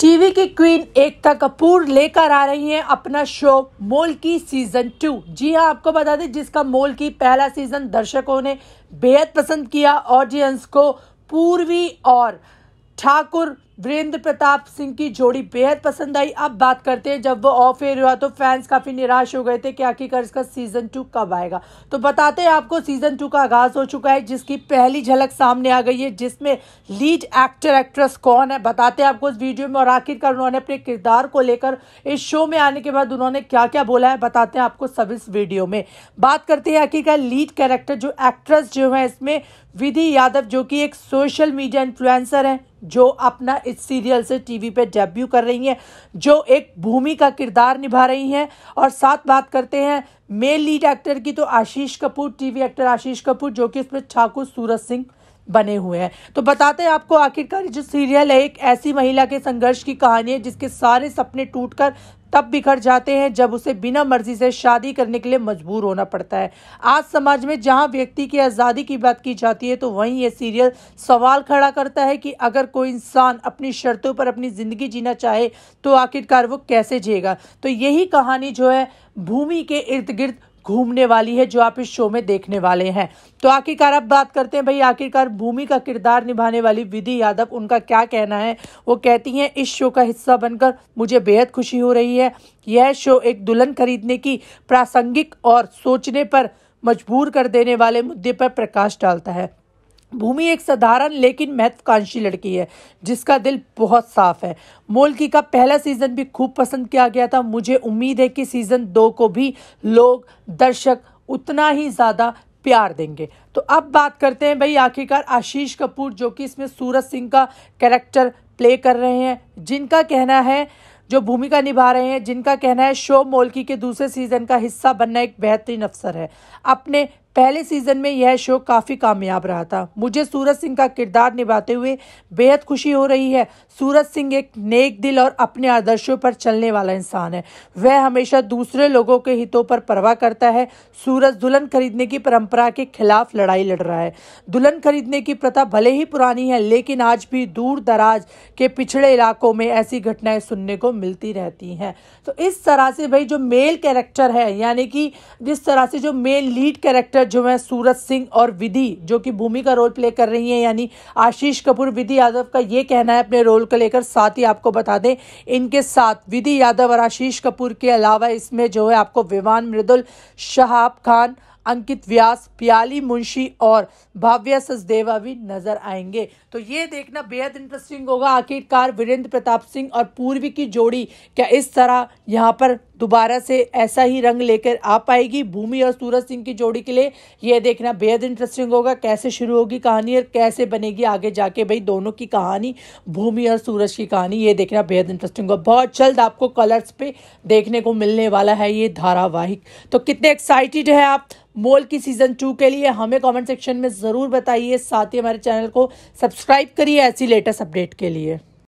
TV की queen एकता कपूर लेकर आ रही हैं अपना शो मोल की सीजन टू जी हाँ आपको बता दें जिसका मोल की पहला सीजन दर्शकों ने बेहद पसंद किया ऑडियंस को पूर्वी और ठाकुर वीरेंद्र प्रताप सिंह की जोड़ी बेहद पसंद आई अब बात करते हैं जब वो ऑफ एयर हुआ तो फैंस काफ़ी निराश हो गए थे कि आखिरकार इसका सीज़न टू कब आएगा तो बताते हैं आपको सीज़न टू का आगाज़ हो चुका है जिसकी पहली झलक सामने आ गई है जिसमें लीड एक्टर एक्ट्रेस कौन है बताते हैं आपको इस वीडियो में और आखिरकार उन्होंने अपने किरदार को लेकर इस शो में आने के बाद उन्होंने क्या क्या बोला है बताते हैं आपको सब इस वीडियो में बात करते हैं आखिरकार लीड कैरेक्टर जो एक्ट्रेस जो है इसमें विधि यादव जो कि एक सोशल मीडिया इन्फ्लुएंसर हैं जो अपना इस सीरियल से टीवी पे डेब्यू कर रही हैं जो एक भूमि का किरदार निभा रही हैं और साथ बात करते हैं मेल लीड एक्टर की तो आशीष कपूर टीवी एक्टर आशीष कपूर जो कि इसमें ठाकुर सूरज सिंह बने हुए हैं तो बताते हैं आपको आखिरकार जो सीरियल है एक ऐसी महिला के संघर्ष की कहानी है जिसके सारे सपने टूटकर तब बिखर जाते हैं जब उसे बिना मर्जी से शादी करने के लिए मजबूर होना पड़ता है आज समाज में जहां व्यक्ति की आज़ादी की बात की जाती है तो वहीं ये सीरियल सवाल खड़ा करता है कि अगर कोई इंसान अपनी शर्तों पर अपनी ज़िंदगी जीना चाहे तो आखिरकार वो कैसे जिएगा तो यही कहानी जो है भूमि के इर्द गिर्द घूमने वाली है जो आप इस शो में देखने वाले हैं तो आखिरकार अब बात करते हैं भाई आखिरकार भूमि का किरदार निभाने वाली विधि यादव उनका क्या कहना है वो कहती हैं इस शो का हिस्सा बनकर मुझे बेहद खुशी हो रही है यह शो एक दुल्हन खरीदने की प्रासंगिक और सोचने पर मजबूर कर देने वाले मुद्दे पर प्रकाश डालता है भूमि एक साधारण लेकिन महत्वाकांक्षी लड़की है जिसका दिल बहुत साफ है मोलकी का पहला सीज़न भी खूब पसंद किया गया था मुझे उम्मीद है कि सीज़न दो को भी लोग दर्शक उतना ही ज़्यादा प्यार देंगे तो अब बात करते हैं भाई आखिरकार आशीष कपूर जो कि इसमें सूरज सिंह का कैरेक्टर प्ले कर रहे हैं जिनका कहना है जो भूमिका निभा रहे हैं जिनका कहना है शो मोलकी के दूसरे सीजन का हिस्सा बनना एक बेहतरीन अवसर है अपने पहले सीजन में यह शो काफ़ी कामयाब रहा था मुझे सूरज सिंह का किरदार निभाते हुए बेहद खुशी हो रही है सूरज सिंह एक नेक दिल और अपने आदर्शों पर चलने वाला इंसान है वह हमेशा दूसरे लोगों के हितों पर परवाह करता है सूरज दुल्हन खरीदने की परंपरा के खिलाफ लड़ाई लड़ रहा है दुल्हन खरीदने की प्रथा भले ही पुरानी है लेकिन आज भी दूर दराज के पिछड़े इलाकों में ऐसी घटनाएं सुनने को मिलती रहती हैं तो इस तरह से भाई जो मेल कैरेक्टर है यानी कि जिस तरह से जो मेल लीड कैरेक्टर जो है सूरज सिंह और विधि जो कि भूमि का रोल प्ले कर रही हैं यानी आशीष कपूर विधि यादव का ये कहना है अपने रोल को लेकर साथ ही आपको बता दें इनके साथ विधि यादव और आशीष कपूर के अलावा इसमें जो है आपको विवान मृदुल शहाब खान अंकित व्यास प्याली मुंशी और भाव्या सचदेवा भी नजर आएंगे तो ये देखना बेहद इंटरेस्टिंग होगा आखिरकार वीरेंद्र प्रताप सिंह और पूर्वी की जोड़ी क्या इस तरह यहाँ पर दोबारा से ऐसा ही रंग लेकर आ पाएगी भूमि और सूरज सिंह की जोड़ी के लिए यह देखना बेहद इंटरेस्टिंग होगा कैसे शुरू होगी कहानी और कैसे बनेगी आगे जाके भाई दोनों की कहानी भूमि और सूरज की कहानी ये देखना बेहद इंटरेस्टिंग होगा बहुत जल्द आपको कलर्स पे देखने को मिलने वाला है ये धारावाहिक तो कितने एक्साइटेड है आप मोल की सीजन टू के लिए हमें कमेंट सेक्शन में ज़रूर बताइए साथ ही हमारे चैनल को सब्सक्राइब करिए ऐसी लेटेस्ट अपडेट के लिए